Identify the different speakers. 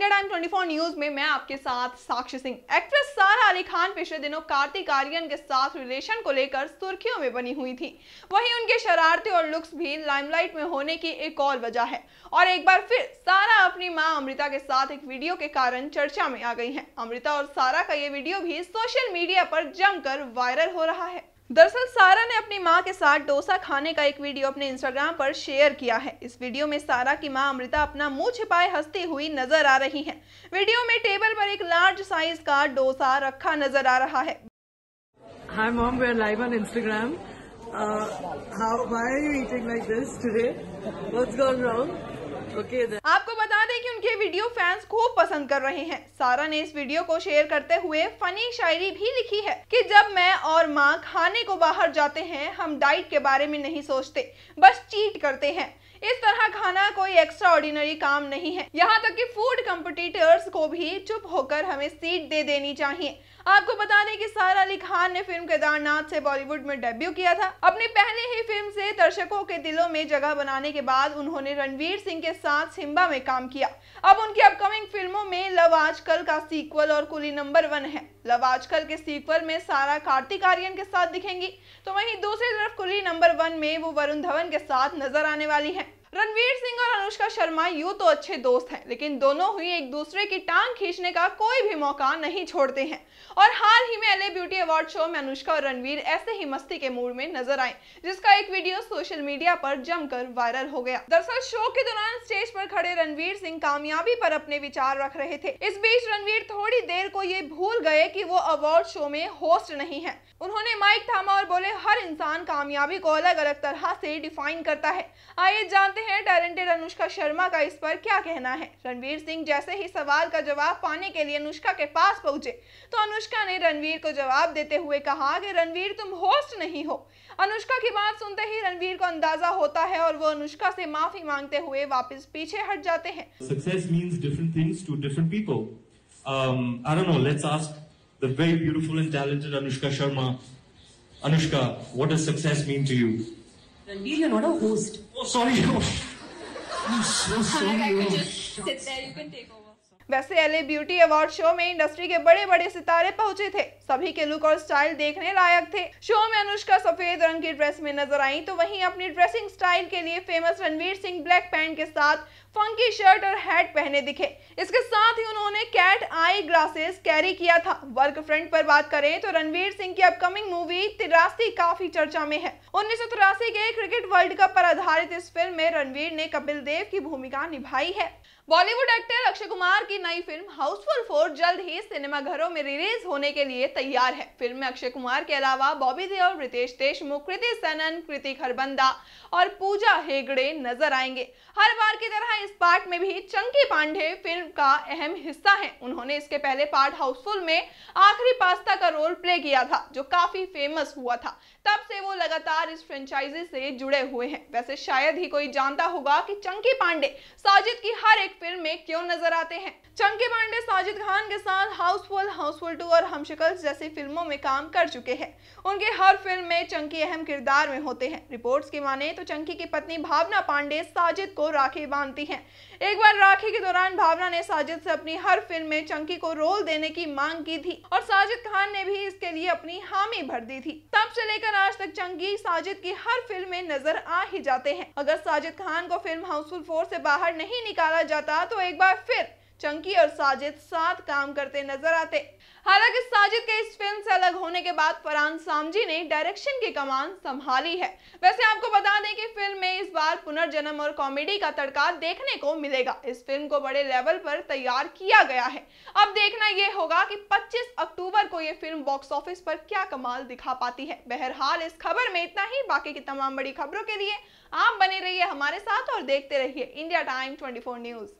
Speaker 1: India time 24 news में मैं आपके साथ साक्षी सिंह एक्ट्रेस सारा अली खान पिछले दिनों कार्तिक आर्यन के साथ रिलेशन को लेकर सुर्खियों में बनी हुई थी वहीं उनके शरारती और लुक्स भी लाइमलाइट में होने की एक और वजह है और एक बार फिर सारा अपनी मां अमृता के साथ एक वीडियो के कारण चर्चा में आ गई है अमृता और सारा का ये वीडियो भी सोशल मीडिया पर जमकर वायरल हो रहा है दरअसल सारा ने अपनी मां के साथ डोसा खाने का एक वीडियो अपने इंस्टाग्राम पर शेयर किया है इस वीडियो में सारा की मां अमृता अपना मुंह छिपाए हंसती हुई नजर आ रही हैं। वीडियो में टेबल पर एक लार्ज साइज का डोसा रखा नजर आ रहा है hi mom we are live on Instagram how are you eating like this today what's going wrong आपको बता दें कि उनके वीडियो फैंस खूब पसंद कर रहे हैं सारा ने इस वीडियो को शेयर करते हुए फनी शायरी भी लिखी है कि जब मैं और माँ खाने को बाहर जाते हैं हम डाइट के बारे में नहीं सोचते बस चीट करते हैं इस तरह खाना कोई एक्स्ट्रा ऑर्डिनरी काम नहीं है यहाँ तक कि फूड कम्पिटिटर्स को भी चुप होकर हमें सीट दे देनी चाहिए आपको बता दें कि सारा अली खान ने फिल्म केदारनाथ से बॉलीवुड में डेब्यू किया था अपने पहले ही फिल्म से दर्शकों के दिलों में जगह बनाने के बाद उन्होंने रणवीर सिंह के साथ सिम्बा में काम किया अब उनकी अपकमिंग फिल्मों में लव आजकल का सीक्वल और कुली नंबर वन है लव आजकल के सीक्वल में सारा कार्तिक आर्यन के साथ दिखेंगी तो वहीं दूसरी तरफ कुली नंबर वन में वो वरुण धवन के साथ नजर आने वाली है रणवीर सिंह और अनुष्का शर्मा यू तो अच्छे दोस्त हैं लेकिन दोनों ही एक दूसरे की टांग खींचने का कोई भी मौका नहीं छोड़ते हैं और हाल ही में एल ब्यूटी अवार्ड शो में अनुष्का और रणवीर ऐसे ही मस्ती के मूड में नजर आए जिसका एक वीडियो सोशल मीडिया पर जमकर वायरल हो गया दरअसल शो के दौरान स्टेज पर खड़े रणवीर सिंह कामयाबी पर अपने विचार रख रहे थे इस बीच रणवीर थोड़ी वो ये भूल गए कि वो अवार्ड शो में होस्ट नहीं है उन्होंने माइक थामा और बोले हर इंसान कामयाबी को अलग अलग तरह से डिफाइन करता है आइए जानते हैं टैलेंटेड अनुष्का शर्मा का इस पर क्या कहना है रणवीर सिंह जैसे ही सवाल का जवाब पाने के लिए अनुष्का के पास पहुंचे तो अनुष्का ने रणवीर को जवाब देते हुए कहा कि रणवीर तुम होस्ट नहीं हो अनुष्का की बात सुनते ही रणवीर को अंदाजा होता है और वो अनुष्का से माफी मांगते हुए वापस पीछे हट जाते हैं success means different things to different people Um, I don't know, let's ask the very beautiful and talented Anushka Sharma. Anushka, what does success mean to you? Ranveer, you're not a host. Oh, sorry. I'm so sorry. I can just sit there, you can take over. वैसे LA beauty award show में industry के बड़े बड़े सितारे पहुंचे थे सभी के लुक और स्टाइल देखने लायक थे शो में अनुष्का सफेद रंग की ड्रेस में नजर आई तो वहीं अपनी ड्रेसिंग स्टाइल के लिए famous Ranveer Singh black pant के साथ फंकी शर्ट और हैट पहने दिखे इसके साथ ही उन्होंने कैट आई ग्लासेस कैरी किया था वर्क फ्रंट पर बात करें तो रणवीर सिंह की अपकमिंग मूवी तिरासी काफी चर्चा में है उन्नीस के क्रिकेट वर्ल्ड कप पर आधारित इस फिल्म में रणवीर ने कपिल देव की भूमिका निभाई है बॉलीवुड एक्टर अक्षय कुमार की नई फिल्म हाउसफुल फोर जल्द ही सिनेमाघरों में रिलीज होने के लिए तैयार है फिल्म में अक्षय कुमार के अलावा बॉबी देओल रितेश देशमुख कृति सनन कृति खरबंदा और पूजा हेगड़े नजर आएंगे हर बार की तरह इस पार्ट में भी चंकी पांडे फिल्म का अहम हिस्सा हैं। उन्होंने इसके पहले पार्ट हाउसफुल में आखिरी पास्ता का रोल प्ले किया था जो काफी फेमस हुआ था तब से वो लगातार इस फ्रेंचाइजी से जुड़े हुए हैं वैसे शायद ही कोई जानता होगा कि चंकी पांडे साजिद की हर एक फिल्म में क्यों नजर आते हैं चंकी पांडे साजिद खान के साथ हाउसफुल हाउसफुल टू और हमशिकल जैसी फिल्मों में काम कर चुके हैं उनके हर फिल्म में चंकी अहम किरदार में होते हैं रिपोर्ट्स की माने तो चंकी की पत्नी भावना पांडे साजिद को राखी बांधती हैं एक बार राखी के दौरान भावना ने साजिद से अपनी हर फिल्म में चंकी को रोल देने की मांग की थी और साजिद खान ने भी इसके लिए अपनी हामी भर दी थी तब से लेकर आज तक चंकी साजिद की हर फिल्म में नजर आ ही जाते हैं अगर साजिद खान को फिल्म हाउसफुल फोर से बाहर नहीं निकाला जाता तो एक बार फिर चंकी और साजिद साथ काम करते नजर आते हालांकि साजिद के इस फिल्म से अलग होने के बाद फरहान सामजी ने डायरेक्शन की कमान संभाली है वैसे आपको बता दें कि फिल्म में इस बार पुनर्जन्म और कॉमेडी का तड़का देखने को मिलेगा इस फिल्म को बड़े लेवल पर तैयार किया गया है अब देखना यह होगा कि 25 अक्टूबर को यह फिल्म बॉक्स ऑफिस पर क्या कमाल दिखा पाती है बहरहाल इस खबर में इतना ही बाकी की तमाम बड़ी खबरों के लिए आप बने रहिए हमारे साथ और देखते रहिए इंडिया टाइम ट्वेंटी न्यूज़